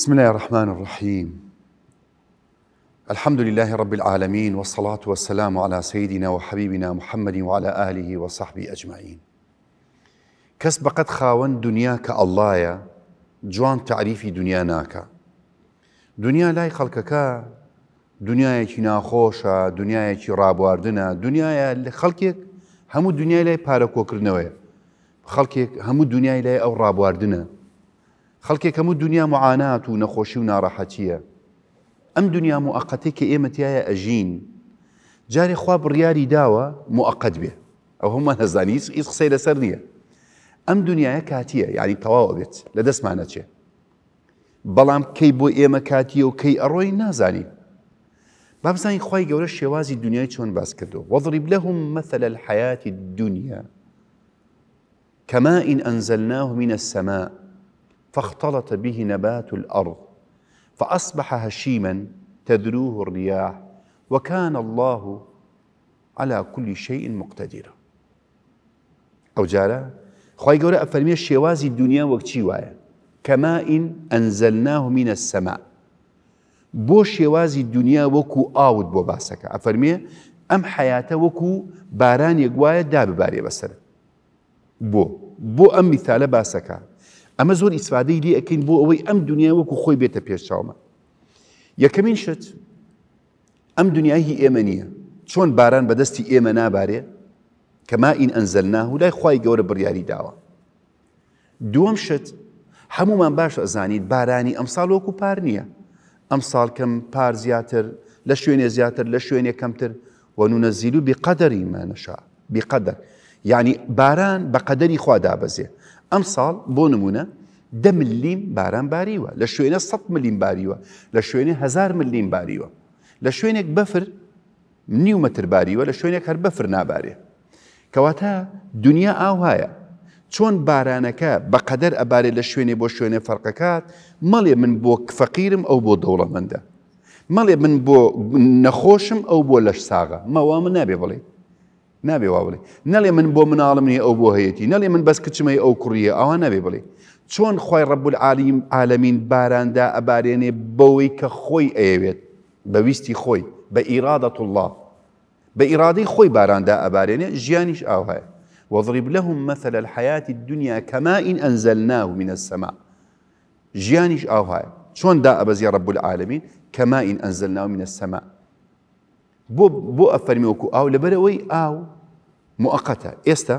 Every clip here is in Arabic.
بسم الله الرحمن الرحيم الحمد لله رب العالمين والصلاة والسلام على سيدنا وحبيبنا محمد وعلى آله وصحبه أجمعين کەس بەقەت خاوەن دنیا کە ئەڵایە جوان دنيا لاي خلقكا دنیا لای خەڵکەکە دنیایەکی ناخۆشە دنیایەکی ڕابواردنە دنیاە خەڵکێک هەموو دنیای لای پارە کۆکردنەوەی خەڵکێک هەموو دنیای لای ئەو رابواردنا خەڵکێک هەموو دنیا معانات و نەخۆشی و ناڕەحەتیە ئەم دنیا موقەتێک کە ئێمەتیایە ئەژین جارێ خوا بڕیاری داوە موقت بێ ئەو هما هەزانانی هیچ قسەی لەسەر نییە ئەم دنیاە کاتیە یعنی تەواوە بێت لە دەستمانە چێ بەڵام کەی بۆ ئێمە کاتیە و کەی ئەڕۆی زاني بابزانی خی گەورە شێوازی دنیای چۆن باس کردو وەضریب لەهم مثل الحياة دنیا كماء إن أنزلناه من السماء فاختلط به نبات الارض فاصبح هشيما تذروه الرياح وكان الله على كل شيء مقتدرا او جارا خوای قول افرمي الشيوازي الدنيا وەک وايا كماء انزلناه من السماء بو شيوازي الدنيا وكو وەکو بو باسكا باسەکە ام حياته وكو وەکو باران داب باري بسر بو بو ام مثال باسكا ئەمە زۆر ئیسفادەی لێ ئەەکەین بۆ ئەوەی ئەم دنیا وەکو خۆی بێتە پێشچومە یەکەمین شت ئەم دنیای ئێمە نییە چۆن باران بەدەستی ئێمە نابارێ کەما ئین ئەنزەلناه و لای خی گەورە بڕیاری داوە دووەم شت هەمومان باش ئەزانیت بارانی ئەمساڵ وەکو پار نییە ئەمساڵ کەم پار زیاتر لە شوێنێ زیاتر لە شوێنێ کەمتر وەنونەزیل و بقەدەری مانەشا بقەدەر یعنی باران بە قەدەری خوا دابەزێ ئەم ساڵ بۆ نمونە ده ملیم باران باریوە لە شوێنە 100 ملیم باریوە لە شوێنێ هزار ملیم باریوە لە شوێنێک بەفر نیومەتر باریوە لە شوێنێک هەر بەفر نابارێ کەواتە دنیا ئاوایە چۆن بارانەکە بەقەدەر ئەبارێت لە شوێنێ بۆ شوێنێ فەرقەکات مەڵێ من بۆ فەقیرم ئەو بۆ دەوڵەمەندە مەڵێ من بۆ نەخۆشم ئەو بۆ لەش ساغا مەوا من نابێ بڵێ وابلي نلي من بو من عالمي او بو هيتي نلي من بس كتشمي او كوريا او نبي بلي چۆن خوي رب العالم عالمين باراندا ئەبارێنێ بەوەی کە خۆی ئەیەوێت بەویستی خۆی بە الله بە ئیرادەی خۆی باراندا جيانيش او ئاوهەیە واضرب لهم مثل الحياة الدنيا كما إن أنزلناه من السماء او ئاوهەیە شون دا ابزي رب العالمين كما إن أنزلناه من السماء بۆ بۆ ئەفەرمی وەکو او لەبەرەوەی ئاو موقتە ئێستا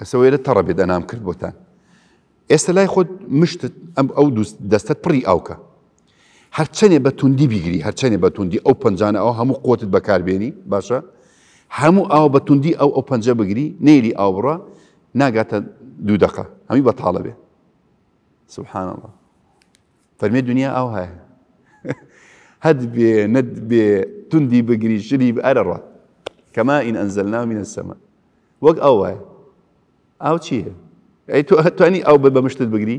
ئەسەوەێرە تەڕە بێ دەنام کرد بۆتان ئێستا لای خۆت مشتت ئەم ئەو دەستت پڕی ئاوکە هەرچەنێ بە توندی بیگری هەرچەنێ بە توندی او پنجانە ئەو هەموو قوتت بەکاربێنی باشە هەموو ئاو بە توندی او ئەو پنجە بگری نێری ئاوڕە ناگاتە دوو دقه هەمی بەتاڵە بێ سبحان الله فەرمێ دنیا او هەیە هد بي ند بي تندي بگری شری بأرر كما إن أنزلناه من السماء وق أوه أو شيء أي تو تاني أو بمشتت بگری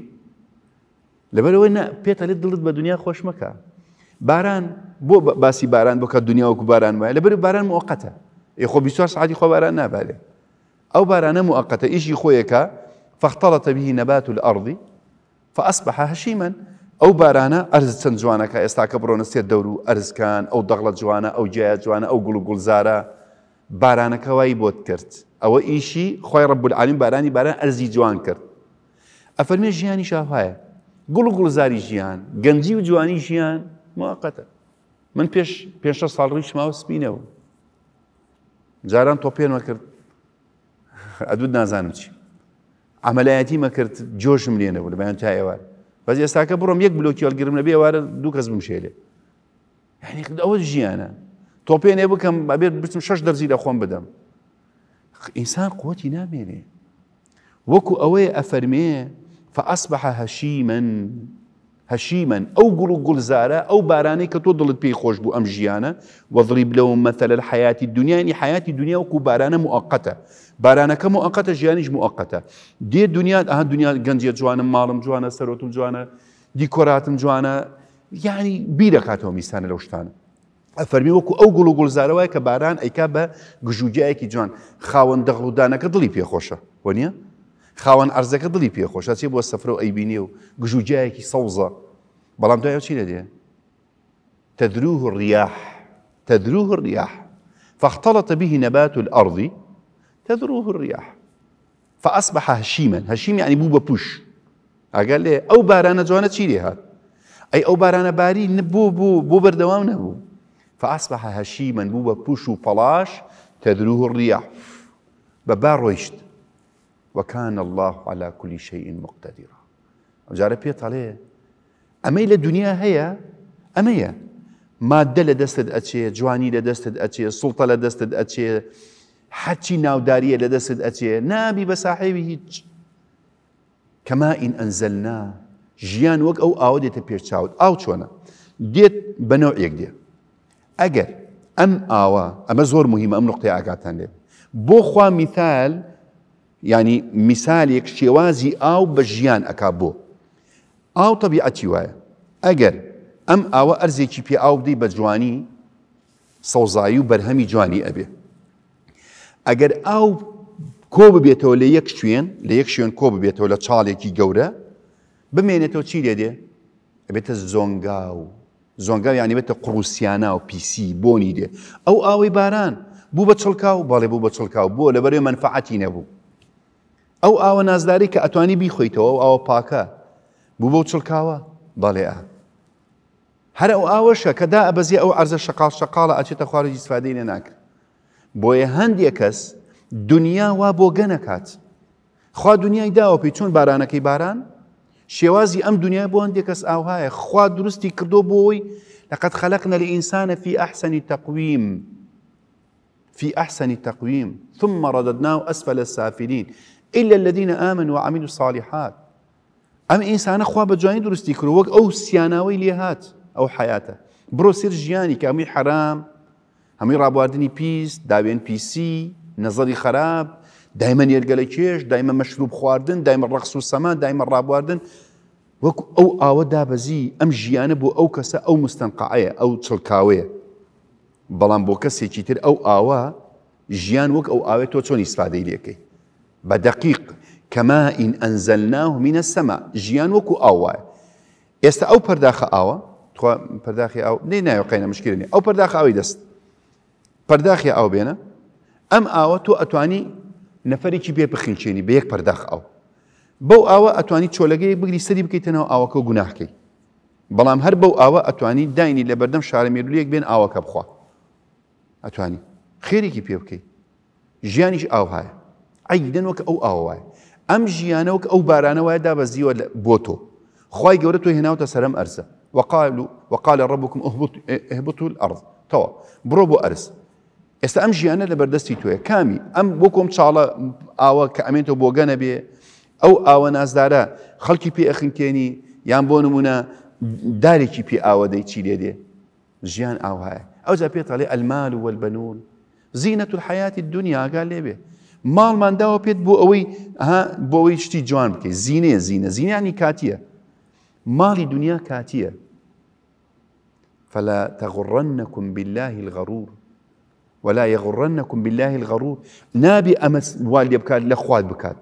لبرو نه پیت علی دلت به بدنيا خوش مكا باران بو باسي باران بو كدنيا وكو باران وای باران مؤقته اي خو بيسوار ساعتی خو باران نابالي او باران مؤقته خويا كا فاختلط به نبات الارض فاصبح هشيما ئەو بارانە ئەرز چەند جوانەکە ئێستا کە بڕۆنە سێت دەور و ئەرزکان ئەو دەغڵە جوانە ئەو جیای جوانە ئەو گوڵ گوڵزارە بارانەکەوای بۆت کرد ئەوە ئیشی خۆی ڕبولعاالیم بارانی باران ئەرزی جوان کرد ئەفەرمێ ژیانی شاهایە گوڵ و گوڵزاری ژیان گەنجی و جوانی ژیان موقتە من پێش پێشە ساڵ ڕیشماوە سپینەوە جاران تۆپێنمە کرد ئەدود نازانم چی ئەمەلایەتی مەکرد جۆشم لێنەوە لە بەیان تا ئێوە بس يا ساكا بروم بەس ئێستاکە بڕۆم یەک بلوکیۆلگرم لە بێوارە دوو کەس اول جي انا ژیانە تۆپێنێ بکەم ابي بسم شش درزي لاخوان بدم انسان قوتي قوتی نامێنێ وەکو ئەوەیە ئەفەرمێ فأصبح هشيما هشيمن او قلو قلزارة او باراني كتو دلت بي خوش بو ام جيانا وضرب لهم مثل الحياه الدنيا يعني حياه الدنيا وكو بارانا مؤقته بارانا كمؤقته جيانيش مؤقته دي الدنيا اها الدنيا قنجية جوانا مالم جوانا سروتم جوانا ديكوراتم جوانا يعني بيركاتو ميسان لوشتان افرمي وكو او قلو قلزارة وای ك باران ايكا به گجوجايكي جوان خاون دانا كدلي بي خوشه ونيا خاوەن ئەرزەکە دڵی پێخۆشە چی بۆ سەفر و ئەیبینێ و کی سوزا بەڵام دوایە چی لە تدروه الرياح تدروه الرياح فاختلط به نبات الأرض تدروه الرياح فأصبح هشيما هشيم يعني بوبا بوش قال لي أو بارانا جوانا تشيري هاد أي أو بارانا باري نبو بو بو بردوام نبو فأصبح هشيما بوبا بوش وفلاش تدروه الرياح ببار رويشت وكان الله على كل شيء مقتدرا جاري بيت عليه أمي الدنيا هي أمي مادة لدستد أتشي جواني لدستد أتشي سلطة لدستد أتشي حتي ناوداريه لدستد أتشي نابي بصاحبه كما إن أنزلنا جيان وك أو أو ديت بيرتشاود أو شونا ديت بنوع يقدر أجر أم آوا أما زور مهم أم نقطة عقاتنا بوخوا مثال ینی میسالێک شێوازی ئاو بە ژیان ئەک بۆ ئاو تەبیعەتی وایە ئەگەر ئەم ئاوە ئەرزێکی پێ ئاو بدەی بە جوانی سەوزایی و بەرهەمی جوانی ئەبێ ئەگەر ئاو کۆ ببێتەوە لە یەک شوێن لە یەک شوێن کۆ ببێتەوە لە چاڵێکی گەورە بمێنێتەوە چی لێ دێ ئەبێتە زۆنگا و زۆنگاو یانی بێتە قڕوسیانە و پیسی بۆنی دێ ئەو ئاوەی باران بوو بە چڵکا و باڵێ بوو بە چڵکا و بۆ لەبەرێ منفعەتی نەبوو او او نازداری که کە ئەتوانی بیخۆیتەوە و ئەوە بو بوو بۆ چڵکاوە بەڵێ ئا او ئەو ئاوەشە دا ابزی او عرض شقال شقالە ئەچێتە خوارج ئیسفادەی اینه نکر بۆیە هند یکس دنیا وا بۆ گەنەکات خوا دنیای داوە پێی چۆن بارانەکەی باران شوازی ام دنیا هند یکس او های خوا درستی کردو بوی لقد خلقنا الإنسان في أحسن تقويم في أحسن تقويم ثم رددناه أسفل السافلين إلا الذين آمنوا وعملوا الصالحات ئەم ئینسانە خوا بە جوانی درستی کرد وەک ئەو سیانەوەی لێ هاات ئەو حیاتە بڕۆ سر ژیانی کە ئەمی حرام هەمی ڕابواردنی پیس داوێن پیسی نظری خراب دایمە نێرگەلە کێش دایمە مەشروب خواردن دایمە ڕقس و سەما دایمە ڕابواردن وەک ئەو ئاوە دابەزی ئەم ژیانە بۆ ئەو کەسە ئەو مستەنقعەیە ئەو چڵکاوەیە بەڵام بۆ کەسێکی تر ئەو ئاوە ژیان وەک ئەو ئاوێت تۆ چۆن ئیسفادەی لەکەی بە دەقیق کەما ئین ئەنزەلنا و منە سەما ژیان وەکو ئاوایە ئێستا ئەو پەرداخە ئاوە پەرداخی ئاو نەی نایە قینە مشکلنی ئەو پەرداخ ئاوی دەست پەرداخی ئاو بێنە ئەم ئاوە تۆ ئەتوانی نەفرێکی بێ بخینچێنی بە یەک پەرداخ ئەو بەو ئاوە ئەتوانی چۆلەگەی بگری سەری بکەیتەوە ئاوەکە و گوناحکەی بەڵام هەر بەو ئاوە ئەتوانی داینی لە بەردەم شارە مێلوولەک بێن ئاوەکە بخوا ئەتوانی خێرێکی پێ بکەیت ژیانیش ئاوهایە عیدن وەک او ئاوای ئەم ژیانەوەک ئەو بارانەوەی دابەزیوە بۆ تۆ خی گەورە هنا هێناوتە سەرم ئەرزە وقالوا وقال ربكم اهبطوا الارض توا برو بۆ ئەرز ئێستا ئەم ژیانە لە بەردەستی کامی ام بوکم چالا آوا ئاوە کە بوگان بۆ او آوا نازداره ئاوە پی اخن کنی ئەخنکێنی بونمونا داری کی پی آوا دی چی لێ جیان آواه او زبیت علی المال والبنون و الحياة الدنيا قال لي دنیا ماڵمان پید بو اوی ها بو اوی چتی جوان زینه زینه زینه یعنی کاتیه ماڵی دنیا کاتیه فلا تغرنكم بالله الغرور ولا يغرنكم بالله الغرور نابي أمس والدي بكاد لأخوات بكاد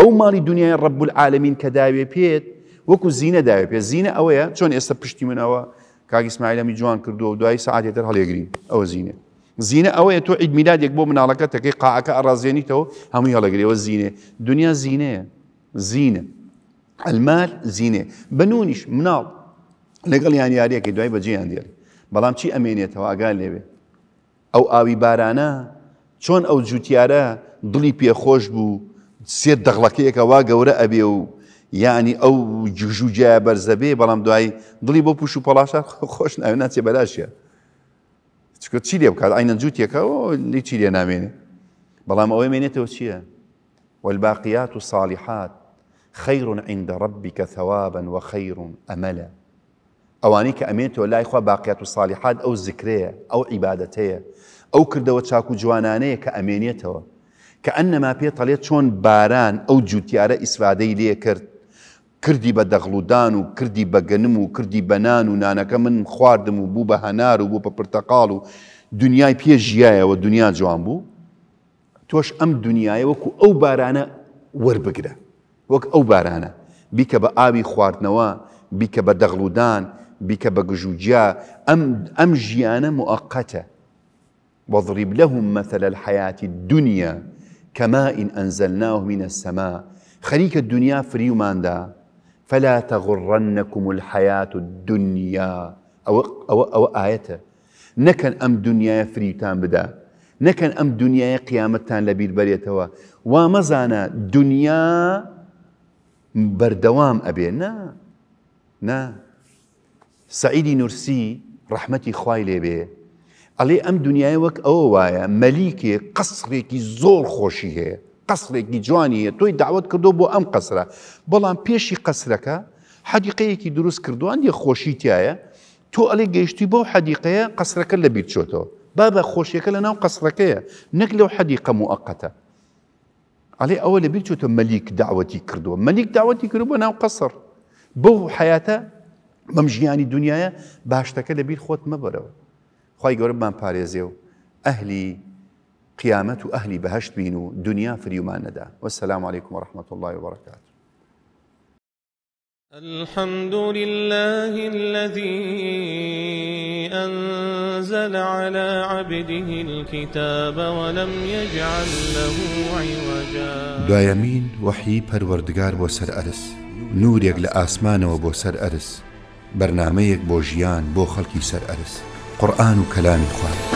أو مالي دنيا رب العالمين كداوي بيت وكو زينة داوي بيت زينة أويا شون إستا بشتي من أوا كاك إسماعيل مي جوان كردو ودواي ساعات يدر هل يجري أو زينة زیینە ئەوەیە تۆ ئیدمیلادێک بۆ مناڵەکە تەکەی قاعەکە ئەڕازێنیتەوە هەموو هەڵەگرێەوە زیینێ دنیا زیینەیە زیینە ئەلمار زیینێ بنونیش مناڵ لەگەڵ یان یاریەکەی دوای بەجییان دێت بەڵام چی ئەمێنێتەوە ئاگال لێوێ ئەو ئاوی بارانە چۆن ئەو جوتیارە دڵی پێخۆش بوو سێ دەغڵەکەیەکە وا گەورە ئەبێ و یعنی ئەو جژوجیا بەرزەبێ بەڵام دوای دڵی بۆ پوش و پەلاشە خۆش ناوێ ناچێ بەلاشە چکۆ چی لێ بکات ئاینەن جووتێکەوە لی چی لێ نامێنێ بەڵام ئەوەی مێنێتەوە چییە؟ والباقيات الصالحات خير عند ربك ثوابا وخير أملا اوانيك کە ئەمێتەوە يخوى باقيات باقیات و سالیحات ئەو ذکرەیە ئەو عیباەتەیە ئەو کردەوە چاک و جوانانەیە کە ئەمێنێتەوە کە ئەنەما پێ تەڵێت چۆن باران ئەو جوتیارە ئیسوادەی لێ کرد کردی بە دەغڵودان و کردی بە گەنم و کردی بەنان و نانەکە من خواردم و بوو بە هەنار و بوو بە پرتەقال و دنیای پێژیایەوە دنیا جوان بوو تۆش ئەم دنیای وەکو ئەو بارانە وەربگرە وەک ئەو بارانە بیکە بە ئاوی خواردنەوە بیکە بە دەغڵودان بیکە بە گژوجیا ئەم ژیانە موقتە وەضریب لەهم مثل الحياة الدنيا كماء أنزلناه من السماء خەریکە دنیا فریوماندا فلا تغرنكم الحياة الدنيا أو أو أو آيته نكن أم دنيا فريتان بدا نكن أم دنيا قيامتان لبير بريتوا ومزانا دنيا بردوام أبي نا نا سعيدي نورسي رحمتي خواي لبيه علي أم دنیای وك ئەوە مليكي قصري كي زور خوشي هي قسرێکی جوانیه توی دعوت کردو بۆ ئەم قصره بەڵام پێشی قسرەکە حەدیقەیەکی دروست کردوان یە خۆشی تایە تۆ ئەلێ تو بۆ حەدیقەیە قسرەکە لە بیر چۆتەوە بابە خۆشیەکە لە ناو قسرەکەیە نەک لەو حەدیقە موقتە ئەلێ حدیقه مؤقته علی اول مەلیک داوەتی تو ملیک دعوتی کردو کردو ناو قسر بەو حیاتە بەم ژیانی دنیاە باشتەکە لە بیر خۆت مەبەرەوە خی گەورەمان پارێزێ و قيامة أهل بهشت بينو دنيا في اليمان ندا والسلام عليكم ورحمة الله وبركاته الحمد لله الذي أنزل على عبده الكتاب ولم يجعل له عوجا دايمين وحي وردگار بو سر أرس نوريك لآسمان وبو سر أرس برناميك بو جيان بو خلقي سر أرس قرآن وكلام خواه